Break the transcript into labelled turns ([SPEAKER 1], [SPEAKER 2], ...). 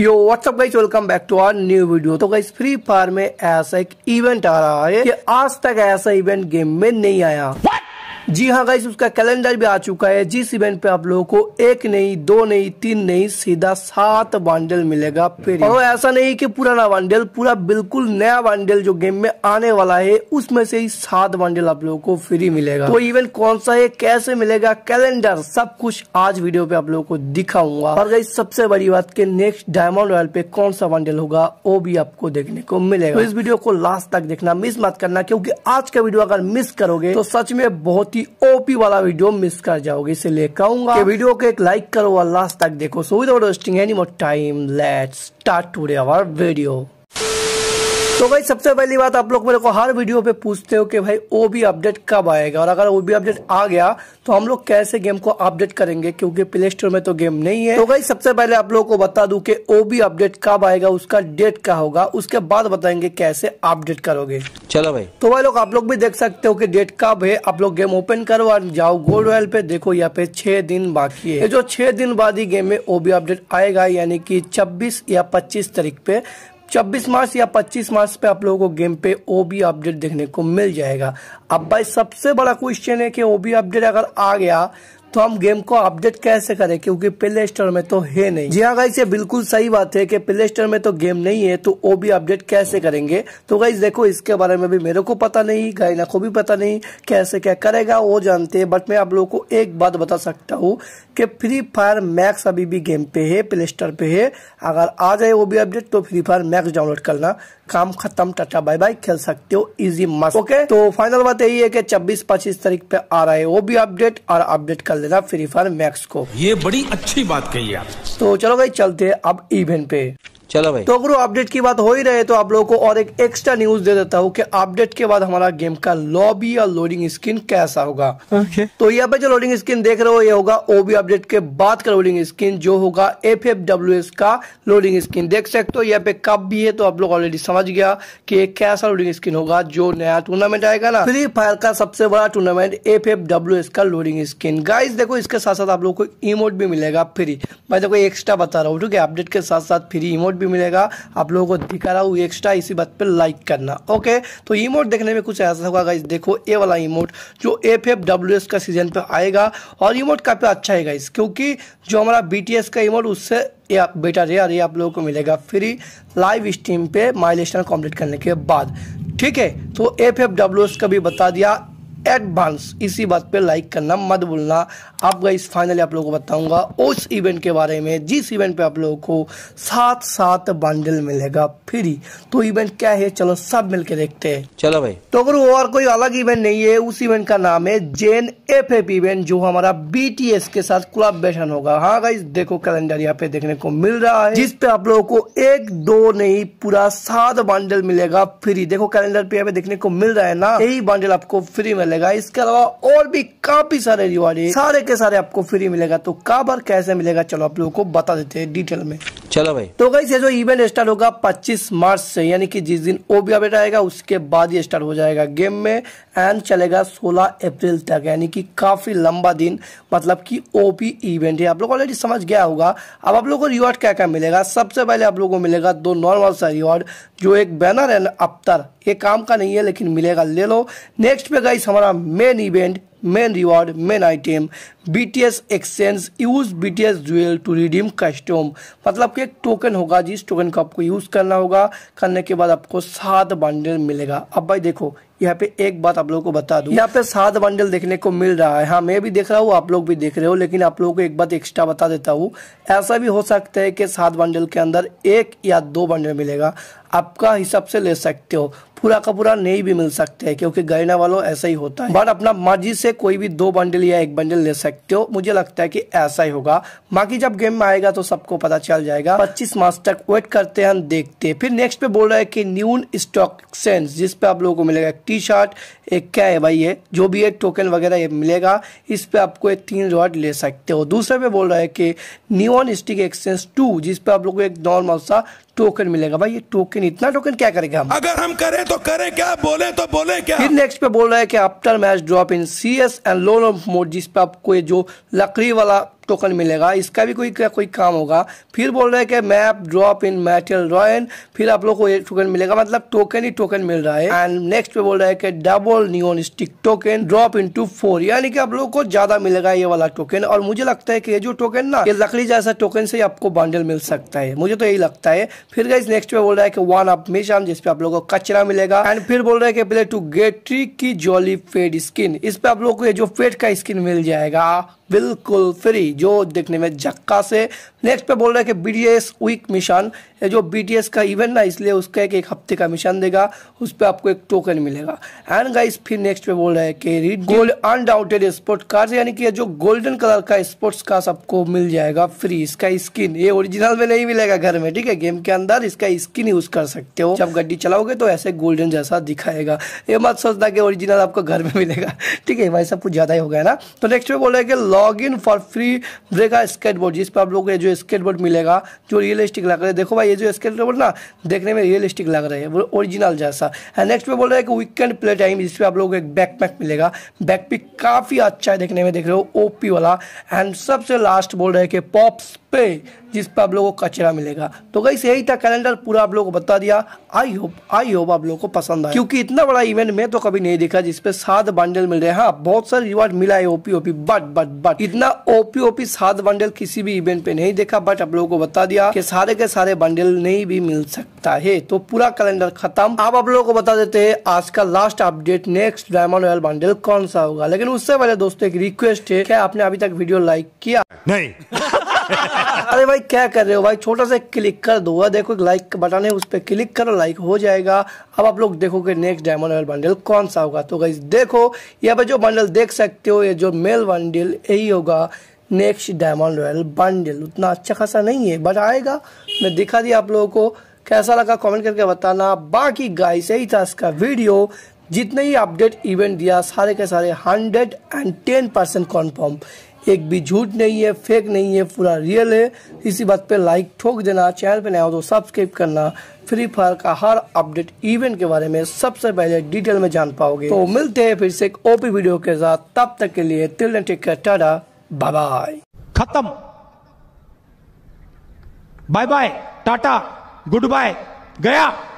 [SPEAKER 1] Yo what's up guys welcome back to our new video तो guys free fire में ऐसा एक इवेंट आ रहा है कि आज तक ऐसा इवेंट गेम में नहीं आया जी हाँ गाइस उसका कैलेंडर भी आ चुका है जिस इवेंट पे आप लोगों को एक नहीं दो नहीं तीन नहीं सीधा सात बंडल मिलेगा फिर और ऐसा नहीं कि पुराना बंडल पूरा बिल्कुल नया बंडल जो गेम में आने वाला है उसमें से ही सात बंडल आप लोगों को फ्री मिलेगा तो इवेंट कौन सा है कैसे मिलेगा कैलेंडर सब कुछ आज वीडियो पे आप लोगों को दिखाऊंगा और गई सबसे बड़ी बात के नेक्स्ट डायमंड रॉयल पे कौन सा बंडल होगा वो भी आपको देखने को मिलेगा तो इस वीडियो को लास्ट तक देखना मिस मत करना क्योंकि आज का वीडियो अगर मिस करोगे तो सच में बहुत ही की ओपी वाला वीडियो मिस कर जाओगे इसलिए कहूंगा वीडियो को एक लाइक करो और लास्ट तक देखो so without wasting any more time let's start today our video तो भाई सबसे पहली बात आप लोग मेरे को हर वीडियो पे पूछते हो कि भाई ओ बी अपडेट कब आएगा और अगर ओ बी अपडेट आ गया तो हम लोग कैसे गेम को अपडेट करेंगे क्योंकि प्ले स्टोर में तो गेम नहीं है तो भाई सबसे पहले आप लोगों को बता दूं कि ओ भी अपडेट कब आएगा उसका डेट क्या होगा उसके बाद बताएंगे कैसे अपडेट करोगे चलो भाई तो भाई लोग आप लोग भी देख सकते हो कि डेट कब है आप लोग गेम ओपन करो और जाओ गोल्ड रॉयल पे देखो यहाँ पे छह दिन बाकी है जो छह दिन बाद ही गेम में भी अपडेट आएगा यानी कि छब्बीस या पच्चीस तारीख पे 26 मार्च या 25 मार्च पे आप लोगों को गेम पे ओबी अपडेट देखने को मिल जाएगा अब भाई सबसे बड़ा क्वेश्चन है कि ओबी अपडेट अगर आ गया तो हम गेम को अपडेट कैसे करें क्योंकि प्ले स्टोर में तो है नहीं जी हाँ गाइस ये बिल्कुल सही बात है कि प्ले स्टोर में तो गेम नहीं है तो वो भी अपडेट कैसे करेंगे तो गाइस देखो इसके बारे में भी मेरे को पता नहीं गायना को भी पता नहीं कैसे क्या करेगा वो जानते हैं बट मैं आप लोगों को एक बात बता सकता हूँ कि फ्री फायर मैक्स अभी भी गेम पे है प्ले स्टोर पे है अगर आ जाए वो भी अपडेट तो फ्री फायर मैक्स डाउनलोड करना काम खत्म टाटा बाय बाय खेल सकते हो इजी मस्ट ओके तो फाइनल बात यही है कि छब्बीस पच्चीस तारीख पे आ रहा है वो भी अपडेट और अपडेट कर डाल देना फ्री फायर मैक्स को ये बड़ी अच्छी बात कही आप तो चलो भाई चलते अब इवेंट पे चलो भाई तो अगर अपडेट की बात हो ही रहे तो आप लोगों को और एक एक्स्ट्रा न्यूज दे देता हूँ कि अपडेट के बाद हमारा गेम का लॉबी या लोडिंग स्क्रीन कैसा होगा okay. तो यहाँ पे जो लोडिंग स्क्रीन देख रहे हो ये होगा ओबी अपडेट के बाद का लोडिंग स्क्रीन जो होगा एफ एफ डब्ल्यू एस का लोडिंग स्क्रीन देख सकते हो यहाँ पे कब भी है तो आप लोग ऑलरेडी समझ गया कि कैसा लोडिंग स्क्रीन होगा जो नया टूर्नामेंट आएगा ना फ्री फायर का सबसे बड़ा tournament F F W S का लोडिंग स्क्रीन गाइस देखो इसके साथ साथ आप लोग को इमोट भी मिलेगा फ्री मैं देखो तो एक्स्ट्रा बता रहा हूँ ठीक है अपडेट के साथ साथ फ्री इमोट भी मिलेगा आप लोगों को दिखा रहा हूँ एक्स्ट्रा इसी बात पर लाइक करना ओके तो इमोट देखने में कुछ ऐसा होगा गाइस देखो ए वाला इमोट जो एफ एफ डब्ल्यू एस का सीजन पर आएगा और इमोट काफ़ी अच्छा है गाइस क्योंकि जो हमारा बी टी एस का इमोट उससे ये आप बेटा रे अरे आप लोगों को मिलेगा फ्री लाइव स्ट्रीम पे माइलेशन कंप्लीट करने के बाद ठीक है तो एफ एफ डब्ल्यू एस का भी बता दिया एडवांस इसी बात पे लाइक करना मत भूलना आप गाइस फाइनली आप लोगों को बताऊंगा उस इवेंट के बारे में जिस इवेंट पे आप लोगों को सात सात बंडल मिलेगा फ्री तो इवेंट क्या है चलो सब मिलके देखते हैं चलो भाई तो अगर और कोई अलग इवेंट नहीं है उस इवेंट का नाम है जेन एफ एफ इवेंट जो हमारा बी के साथ बैठन होगा हाँ गाइस देखो कैलेंडर यहाँ पे देखने को मिल रहा है जिसपे आप लोगों को एक दो नहीं पूरा सात बंडल मिलेगा फ्री देखो कैलेंडर पे यहाँ पे देखने को मिल रहा है ना यही बंडल आपको फ्री मिलेगा इसके अलावा और भी काफी सारे रिवार्ड सारे के सारे आपको फ्री मिलेगा तो काबर कैसे मिलेगा चलो आप लोगों को बता देते हैं डिटेल में चलो भाई तो गई से जो इवेंट स्टार्ट होगा 25 मार्च से यानी कि जिस दिन ओ बी अपडेट आएगा उसके बाद ये स्टार्ट हो जाएगा गेम में एंड चलेगा 16 अप्रैल तक यानी कि काफ़ी लंबा दिन मतलब कि ओपी इवेंट है आप लोग ऑलरेडी समझ गया होगा अब आप लोगों को रिवॉर्ड क्या क्या मिलेगा सबसे पहले आप लोगों को मिलेगा दो नॉर्मल सा रिवॉर्ड जो एक बैनर एंड अफ्तर ये काम का नहीं है लेकिन मिलेगा ले लो नेक्स्ट पे गाइस हमारा main event main reward main item BTS exchange use BTS jewel to redeem custom मतलब कि एक टोकन होगा जिस टोकन को आपको यूज़ करना होगा करने के बाद आपको सात बंडल मिलेगा अब भाई देखो यहाँ पे एक बात आप लोगों को बता दूं यहाँ पे सात बंडल देखने को मिल रहा है हाँ मैं भी देख रहा हूँ आप लोग भी देख रहे हो लेकिन आप लोगों को एक बात एक्स्ट्रा बता देता हूँ ऐसा भी हो सकता है कि सात बंडल के अंदर एक या दो बंडल मिलेगा आपका हिसाब से ले सकते हो पूरा का पूरा नहीं भी मिल सकते हैं क्योंकि गहना वालों ऐसा ही होता है बट अपना मर्जी से कोई भी दो बंडल या एक बंडल ले सकते हो मुझे लगता है कि ऐसा ही होगा बाकी जब गेम में आएगा तो सबको पता चल जाएगा 25 मार्च तक वेट करते हैं देखते हैं फिर नेक्स्ट पे बोल रहा है कि न्यून स्टॉक एक्सचेंज जिस पे आप लोगों को मिलेगा एक टी शर्ट एक क्या है भाई ये जो भी एक टोकन वगैरह ये मिलेगा इस पे आपको एक तीन रॉड ले सकते हो दूसरे पे बोल रहा है कि न्यून स्टिक एक्सचेंज टू जिसपे आप लोग को एक नॉर्मल सा टोकन मिलेगा भाई ये टोकन इतना टोकन क्या करेगा हम अगर हम करें तो करें क्या बोले तो बोले क्या फिर नेक्स्ट पे बोल रहे हैं कि after match drop in C S and lone wolf mode जिस पे आपको ये जो लकड़ी वाला टोकन मिलेगा इसका भी कोई कोई काम होगा फिर बोल रहे हैं कि map drop in metal royale फिर आप लोग को एक टोकन मिलेगा मतलब टोकन ही टोकन मिल रहा है एंड नेक्स्ट पे बोल रहे हैं कि डबल न्यून stick token drop in two four यानी कि आप लोग को ज्यादा मिलेगा ये वाला टोकन और मुझे लगता है कि ये जो टोकन ना ये लकड़ी जैसा टोकन से आपको बंडल मिल सकता है मुझे तो यही लगता है फिर गाइज नेक्स्ट पे बोल रहा है कि वन अप मिशन जिसपे आप लोग को कचरा मिलेगा एंड फिर बोल रहे हैं कि टू गेट्री की जॉली फेड स्किन इस पे आप लोग को ये जो फेड का स्किन मिल जाएगा बिल्कुल फ्री जो देखने में जक्का से नेक्स्ट पे बोल रहे हैं कि बी वीक मिशन ये जो बी का इवेंट ना इसलिए उसका एक एक हफ्ते का मिशन देगा उस पर आपको एक टोकन मिलेगा एंड गाइस फिर नेक्स्ट पे बोल रहे हैं कि read gold undaunted sport card यानी कि जो गोल्डन कलर का स्पोर्ट्स कार्ड आपको मिल जाएगा फ्री इसका स्किन ये ओरिजिनल में नहीं मिलेगा घर में ठीक है गेम के अंदर इसका स्किन यूज कर सकते हो जब गड्डी चलाओगे तो ऐसे गोल्डन जैसा दिखाएगा ये मत सोचना कि ओरिजिनल आपको घर में मिलेगा ठीक है भाई सब कुछ ज्यादा ही हो गया ना तो नेक्स्ट पे बोल रहे हैं कि लॉग इन फॉर फ्री रहेगा स्केटबोर्ड जिस पर आप लोग को जो स्केटबोर्ड मिलेगा जो रियलिस्टिक लग रहा है देखो भाई ये जो स्केटबोर्ड ना देखने में रियलिस्टिक लग रहा है वो ओरिजिनल जैसा एंड नेक्स्ट पे बोल रहा है कि वीकेंड प्ले टाइम जिसपे आप लोग को एक बैकपैक मिलेगा बैकपैक काफ़ी अच्छा है देखने में देख रहे हो ओपी वाला एंड सबसे लास्ट बोल रहे हैं कि पॉप्स पे जिस पर आप लोगों को कचरा मिलेगा तो गई यही था कैलेंडर पूरा आप लोगों को बता दिया आई होप आई होप आप लोगों को पसंद आया क्योंकि इतना बड़ा इवेंट मैं तो कभी नहीं देखा जिसपे सात बंडल मिल रहे हैं हाँ बहुत सारे रिवार्ड मिला है OP OP but but but but इतना ओपी ओपी सात बंडल किसी भी इवेंट पे नहीं देखा बट आप लोगों को बता दिया कि सारे के सारे बंडल नहीं भी मिल सकता है तो पूरा कैलेंडर खत्म अब आप लोगों को बता देते हैं आज का last update next diamond royal bundle कौन सा होगा लेकिन उससे पहले दोस्तों एक रिक्वेस्ट है क्या आपने अभी तक वीडियो लाइक किया नहीं अरे भाई क्या कर रहे हो भाई छोटा सा क्लिक कर दो देखो एक लाइक बटन है उस पर क्लिक करो लाइक हो जाएगा अब आप लोग देखोगे नेक्स्ट डायमंड रॉयल बंडल कौन सा होगा तो गाइज देखो यहाँ पर जो बंडल देख सकते हो ये जो मेल बंडल यही होगा नेक्स्ट डायमंड रॉयल बंडल उतना अच्छा खासा नहीं है बट आएगा मैं दिखा दिया आप लोगों को कैसा लगा कमेंट करके बताना बाकी गाइस यही था इसका वीडियो जितने ही अपडेट इवेंट दिया सारे के सारे hundred and ten percent confirm एक भी झूठ नहीं है फेक नहीं है पूरा रियल है इसी बात पे लाइक ठोक देना चैनल पे नया हो तो सब्सक्राइब करना फ्री फायर का हर अपडेट इवेंट के बारे में सबसे पहले डिटेल में जान पाओगे तो मिलते हैं फिर से एक ओपी वीडियो के साथ तब तक के लिए तिल टेक टाटा बाय बाय खत्म bye bye tata goodbye गया